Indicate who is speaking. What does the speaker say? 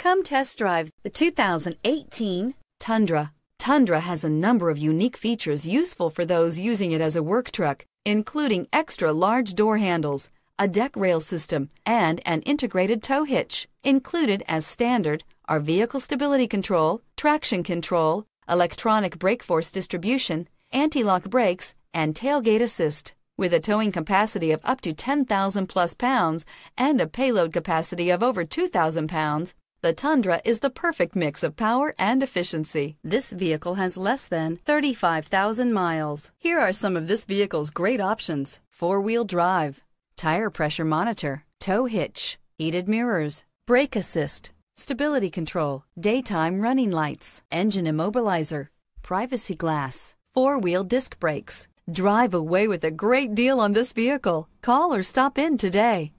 Speaker 1: Come test drive the 2018 Tundra. Tundra has a number of unique features useful for those using it as a work truck, including extra large door handles, a deck rail system, and an integrated tow hitch. Included as standard are vehicle stability control, traction control, electronic brake force distribution, anti-lock brakes, and tailgate assist. With a towing capacity of up to 10,000 plus pounds and a payload capacity of over 2,000 pounds, the Tundra is the perfect mix of power and efficiency. This vehicle has less than 35,000 miles. Here are some of this vehicle's great options. Four-wheel drive, tire pressure monitor, tow hitch, heated mirrors, brake assist, stability control, daytime running lights, engine immobilizer, privacy glass, four-wheel disc brakes. Drive away with a great deal on this vehicle.
Speaker 2: Call or stop in today.